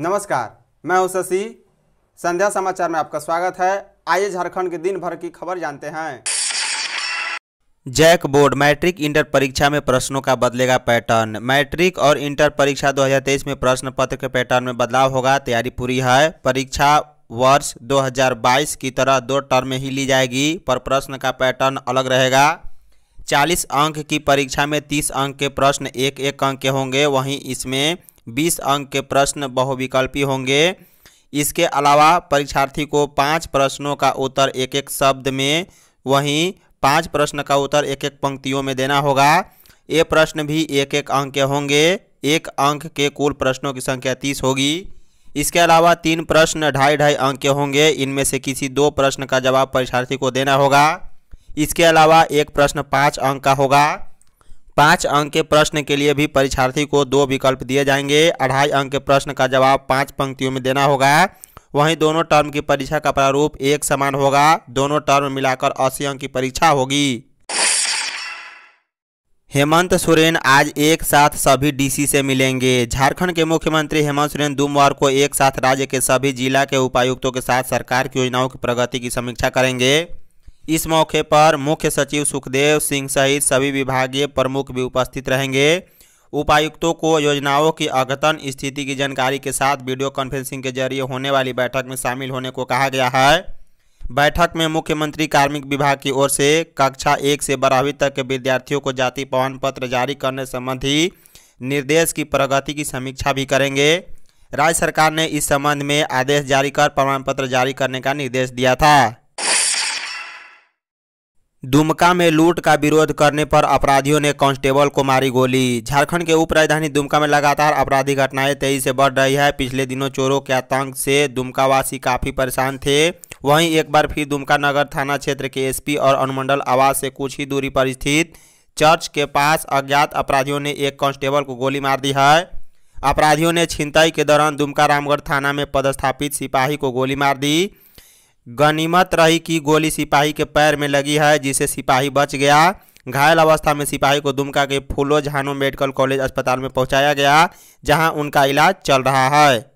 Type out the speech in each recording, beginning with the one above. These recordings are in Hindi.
नमस्कार मैं हूं शशि संध्या समाचार में आपका स्वागत है आइए झारखंड के दिन भर की खबर जानते हैं जैक बोर्ड मैट्रिक इंटर परीक्षा में प्रश्नों का बदलेगा पैटर्न मैट्रिक और इंटर परीक्षा 2023 में प्रश्न पत्र के पैटर्न में बदलाव होगा तैयारी पूरी है परीक्षा वर्ष 2022 की तरह दो टर्म में ही ली जाएगी पर प्रश्न का पैटर्न अलग रहेगा 40 अंक की परीक्षा में 30 अंक के प्रश्न एक एक अंक के होंगे वहीं इसमें 20 अंक के प्रश्न बहुविकल्पी होंगे इसके अलावा परीक्षार्थी को पाँच प्रश्नों का उत्तर एक एक शब्द में वहीं पाँच प्रश्न का उत्तर एक एक पंक्तियों में देना होगा ये प्रश्न भी एक एक अंक के होंगे एक अंक के कुल प्रश्नों की संख्या तीस होगी इसके अलावा तीन प्रश्न ढाई ढाई अंक के होंगे इनमें से किसी दो प्रश्न का जवाब परीक्षार्थी को देना होगा इसके अलावा एक प्रश्न पाँच अंक का होगा पाँच अंक के प्रश्न के लिए भी परीक्षार्थी को दो विकल्प दिए जाएंगे अढ़ाई अंक के प्रश्न का जवाब पाँच पंक्तियों में देना होगा वहीं दोनों टर्म की परीक्षा का प्रारूप एक समान होगा दोनों टर्म मिलाकर अस्सी अंक की परीक्षा होगी हेमंत सोरेन आज एक साथ सभी डीसी से मिलेंगे झारखंड के मुख्यमंत्री हेमंत सोरेन दोमवार को एक साथ राज्य के सभी जिला के उपायुक्तों के साथ सरकार की योजनाओं की प्रगति की समीक्षा करेंगे इस मौके पर मुख्य सचिव सुखदेव सिंह सहित सभी विभागीय प्रमुख भी उपस्थित रहेंगे उपायुक्तों को योजनाओं की अघतन स्थिति की जानकारी के साथ वीडियो कॉन्फ्रेंसिंग के जरिए होने वाली बैठक में शामिल होने को कहा गया है बैठक में मुख्यमंत्री कार्मिक विभाग की ओर से कक्षा एक से बारहवीं तक के विद्यार्थियों को जाति प्रमाण पत्र जारी करने संबंधी निर्देश की प्रगति की समीक्षा भी करेंगे राज्य सरकार ने इस संबंध में आदेश जारी कर प्रमाण पत्र जारी करने का निर्देश दिया था दुमका में लूट का विरोध करने पर अपराधियों ने कांस्टेबल को मारी गोली झारखंड के उपराजधानी दुमका में लगातार आपराधिक घटनाएं तेजी से बढ़ रही है पिछले दिनों चोरों के आतंक से दुमकावासी काफ़ी परेशान थे वहीं एक बार फिर दुमका नगर थाना क्षेत्र के एसपी और अनुमंडल आवास से कुछ ही दूरी पर स्थित चर्च के पास अज्ञात अपराधियों ने एक कांस्टेबल को गोली मार दी है अपराधियों ने छिनताई के दौरान दुमका रामगढ़ थाना में पदस्थापित सिपाही को गोली मार दी गनीमत रही कि गोली सिपाही के पैर में लगी है जिसे सिपाही बच गया घायल अवस्था में सिपाही को दुमका के फूलो झानो मेडिकल कॉलेज अस्पताल में पहुंचाया गया जहां उनका इलाज चल रहा है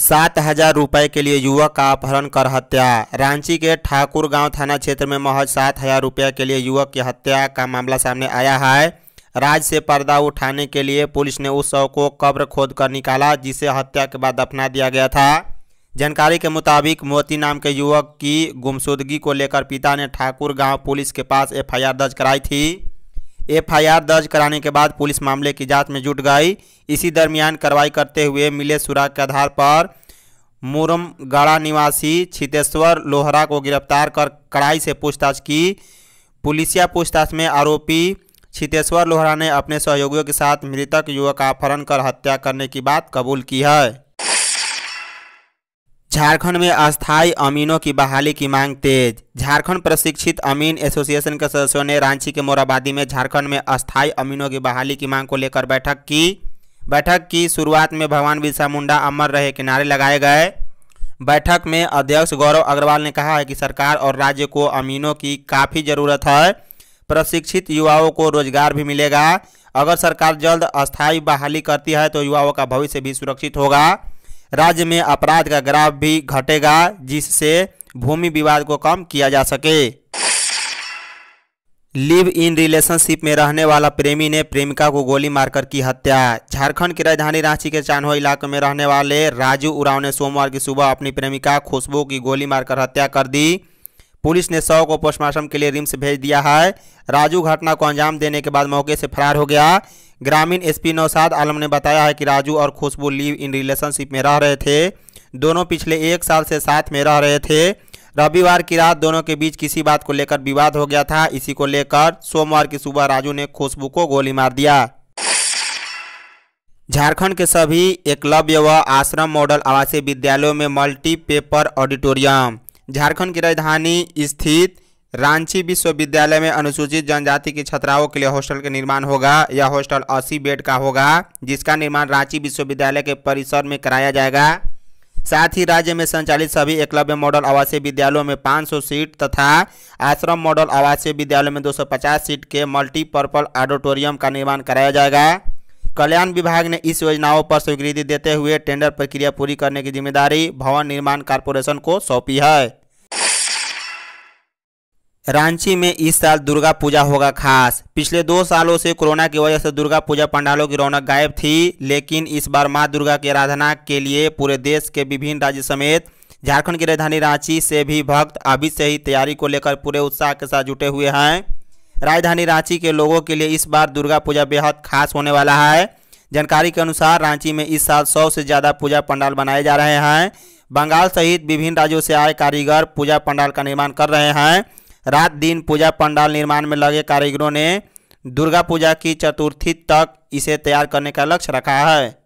सात हजार रुपये के लिए युवक का अपहरण कर हत्या रांची के ठाकुर गांव थाना क्षेत्र में महज सात हजार रुपये के लिए युवक की हत्या का मामला सामने आया है राज से पर्दा उठाने के लिए पुलिस ने उस शव को कब्र खोद कर निकाला जिसे हत्या के बाद दफना दिया गया था जानकारी के मुताबिक मोती नाम के युवक की गुमशुदगी को लेकर पिता ने ठाकुर गांव पुलिस के पास एफआईआर दर्ज कराई थी एफआईआर दर्ज कराने के बाद पुलिस मामले की जांच में जुट गई इसी दरमियान कार्रवाई करते हुए मिले सुराग के आधार पर मुरमगढ़ा निवासी छितेश्वर लोहरा को गिरफ्तार कर कड़ाई से पूछताछ की पुलिसिया पूछताछ में आरोपी छितेश्वर लोहरा ने अपने सहयोगियों के साथ मृतक युवक का अपहरण कर हत्या करने की बात कबूल की है झारखंड में अस्थायी अमीनों की बहाली की मांग तेज झारखंड प्रशिक्षित अमीन एसोसिएशन के सदस्यों ने रांची के मोराबादी में झारखंड में अस्थायी अमीनों की बहाली की मांग को लेकर बैठक की बैठक की शुरुआत में भगवान बिरसा मुंडा अमर रहे किनारे लगाए गए बैठक में अध्यक्ष गौरव अग्रवाल ने कहा है कि सरकार और राज्य को अमीनों की काफ़ी ज़रूरत है प्रशिक्षित युवाओं को रोजगार भी मिलेगा अगर सरकार जल्द अस्थायी बहाली करती है तो युवाओं का भविष्य भी सुरक्षित होगा राज्य में अपराध का ग्राफ भी घटेगा जिससे भूमि विवाद को कम किया जा सके लिव इन रिलेशनशिप में रहने वाला प्रेमी ने प्रेमिका को गोली मारकर की हत्या झारखंड की राजधानी रांची के चानहो इलाके में रहने वाले राजू उराव ने सोमवार की सुबह अपनी प्रेमिका खुशबू की गोली मारकर हत्या कर दी पुलिस ने शव को पोस्टमार्टम के लिए रिम्स भेज दिया है राजू घटना को अंजाम देने के बाद मौके से फरार हो गया ग्रामीण एसपी नौसाद आलम ने बताया है कि राजू और खुशबू लीव इन रिलेशनशिप में रह रहे थे दोनों पिछले एक साल से साथ में रह रहे थे रविवार की रात दोनों के बीच किसी बात को लेकर विवाद हो गया था इसी को लेकर सोमवार की सुबह राजू ने खुशबू को गोली मार दिया झारखंड के सभी एकलव्य व आश्रम मॉडल आवासीय विद्यालयों में मल्टी पेपर ऑडिटोरियम झारखंड की राजधानी स्थित रांची विश्वविद्यालय में अनुसूचित जनजाति की छात्राओं के लिए हॉस्टल का निर्माण होगा यह हॉस्टल 80 बेड का होगा जिसका निर्माण रांची विश्वविद्यालय के परिसर में कराया जाएगा साथ ही राज्य में संचालित सभी एकलव्य मॉडल आवासीय विद्यालयों में 500 सीट तथा आश्रम मॉडल आवासीय विद्यालय में 250 सीट के मल्टीपर्पल ऑडिटोरियम का निर्माण कराया जाएगा कल्याण विभाग ने इस योजनाओं पर स्वीकृति देते हुए टेंडर प्रक्रिया पूरी करने की जिम्मेदारी भवन निर्माण कारपोरेशन को सौंपी है रांची में इस साल दुर्गा पूजा होगा खास पिछले दो सालों से कोरोना की वजह से दुर्गा पूजा पंडालों की रौनक गायब थी लेकिन इस बार मां दुर्गा की आराधना के लिए पूरे देश के विभिन्न राज्य समेत झारखंड की राजधानी रांची से भी भक्त अभी से ही तैयारी को लेकर पूरे उत्साह के साथ जुटे हुए हैं राजधानी रांची के लोगों के लिए इस बार दुर्गा पूजा बेहद खास होने वाला है जानकारी के अनुसार रांची में इस साल सौ से ज़्यादा पूजा पंडाल बनाए जा रहे हैं बंगाल सहित विभिन्न राज्यों से आए कारीगर पूजा पंडाल का निर्माण कर रहे हैं रात दिन पूजा पंडाल निर्माण में लगे कारीगरों ने दुर्गा पूजा की चतुर्थी तक इसे तैयार करने का लक्ष्य रखा है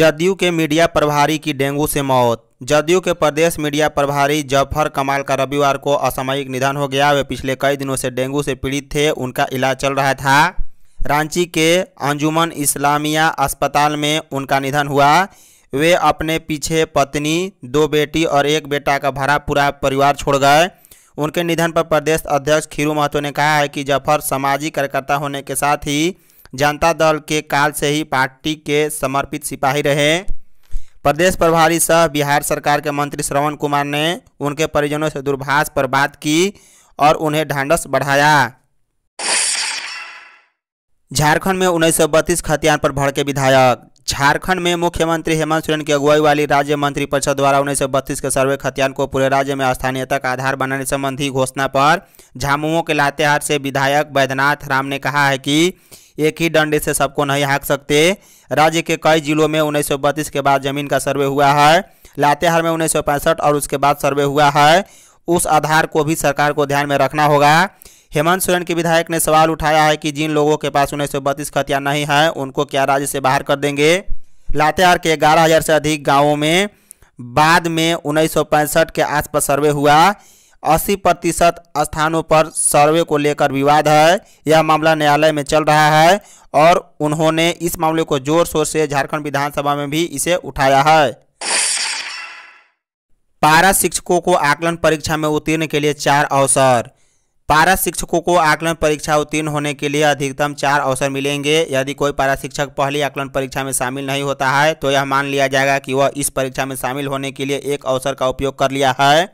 जदयू के मीडिया प्रभारी की डेंगू से मौत जदयू के प्रदेश मीडिया प्रभारी जफर कमाल का रविवार को असामयिक निधन हो गया वे पिछले कई दिनों से डेंगू से पीड़ित थे उनका इलाज चल रहा था रांची के अंजुमन इस्लामिया अस्पताल में उनका निधन हुआ वे अपने पीछे पत्नी दो बेटी और एक बेटा का भरा पूरा परिवार छोड़ गए उनके निधन पर प्रदेश अध्यक्ष खीरू महतो ने कहा है कि जफर सामाजिक कार्यकर्ता होने के साथ ही जनता दल के काल से ही पार्टी के समर्पित सिपाही रहे प्रदेश प्रभारी सह बिहार सरकार के मंत्री श्रवण कुमार ने उनके परिजनों से दूरभाष पर बात की और उन्हें ढांढस बढ़ाया झारखंड में उन्नीस सौ खतियान पर भड़के विधायक झारखंड में मुख्यमंत्री हेमंत सोरेन की अगुवाई वाली राज्य मंत्री परिषद द्वारा उन्नीस के सर्वे खतियान को पूरे राज्य में स्थानीयता का आधार बनाने संबंधी घोषणा पर झामुओं के लातेहार से विधायक बैद्यनाथ राम ने कहा है कि एक ही डंडे से सबको नहीं हाँक सकते राज्य के कई जिलों में उन्नीस के बाद जमीन का सर्वे हुआ है लातेहार में उन्नीस और उसके बाद सर्वे हुआ है उस आधार को भी सरकार को ध्यान में रखना होगा हेमंत सोरेन के विधायक ने सवाल उठाया है कि जिन लोगों के पास उन्नीस सौ बत्तीस हथियार नहीं है उनको क्या राज्य से बाहर कर देंगे लातेहार के ग्यारह हज़ार से अधिक गाँवों में बाद में उन्नीस के आसपास सर्वे हुआ 80 प्रतिशत स्थानों पर सर्वे को लेकर विवाद है यह मामला न्यायालय में चल रहा है और उन्होंने इस मामले को जोर शोर से झारखंड विधानसभा में भी इसे उठाया है पारा शिक्षकों को आकलन परीक्षा में उत्तीर्ण के लिए चार अवसर पारा शिक्षकों को आकलन परीक्षा उत्तीर्ण होने के लिए अधिकतम चार अवसर मिलेंगे यदि कोई पारा शिक्षक पहली आकलन परीक्षा में शामिल नहीं होता है तो यह मान लिया जाएगा कि वह इस परीक्षा में शामिल होने के लिए एक अवसर का उपयोग कर लिया है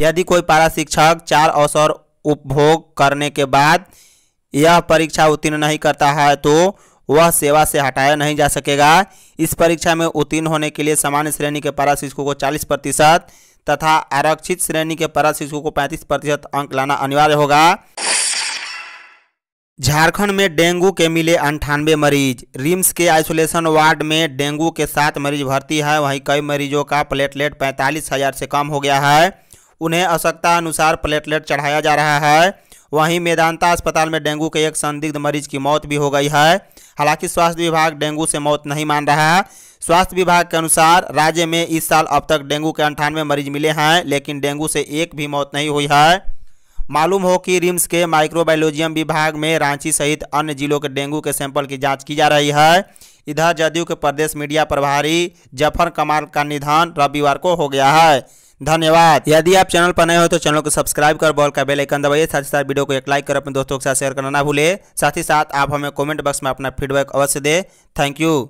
यदि कोई पारा शिक्षक चार अवसर उपभोग करने के बाद यह परीक्षा उत्तीर्ण नहीं करता है तो वह सेवा से हटाया नहीं जा सकेगा इस परीक्षा में उत्तीर्ण होने के लिए सामान्य श्रेणी के पारा शिक्षकों को चालीस प्रतिशत तथा आरक्षित श्रेणी के पारा शिक्षकों को 35 प्रतिशत अंक लाना अनिवार्य होगा झारखंड में डेंगू के मिले अंठानवे मरीज रिम्स के आइसोलेशन वार्ड में डेंगू के सात मरीज भर्ती है वहीं कई मरीजों का प्लेटलेट पैंतालीस हजार से कम हो गया है उन्हें आवश्यकता अनुसार प्लेटलेट चढ़ाया जा रहा है वहीं मेदांता अस्पताल में डेंगू के एक संदिग्ध मरीज की मौत भी हो गई है हालांकि स्वास्थ्य विभाग डेंगू से मौत नहीं मान रहा स्वास्थ्य विभाग के अनुसार राज्य में इस साल अब तक डेंगू के अंठानवे मरीज मिले हैं लेकिन डेंगू से एक भी मौत नहीं हुई है मालूम हो कि रिम्स के माइक्रोबायोलॉजियम विभाग में रांची सहित अन्य जिलों के डेंगू के सैंपल की जांच की जा रही है इधर जदयू के प्रदेश मीडिया प्रभारी जफर कमाल का निधन रविवार को हो गया है धन्यवाद यदि आप चैनल पर नए हो तो चैनल को सब्सक्राइब कर बॉल का बेलाइकन दबाइए साथ ही साथ वीडियो को एक लाइक कर अपने दोस्तों के साथ शेयर करना ना भूले साथ ही साथ आप हमें कॉमेंट बॉक्स में अपना फीडबैक अवश्य दें थैंक यू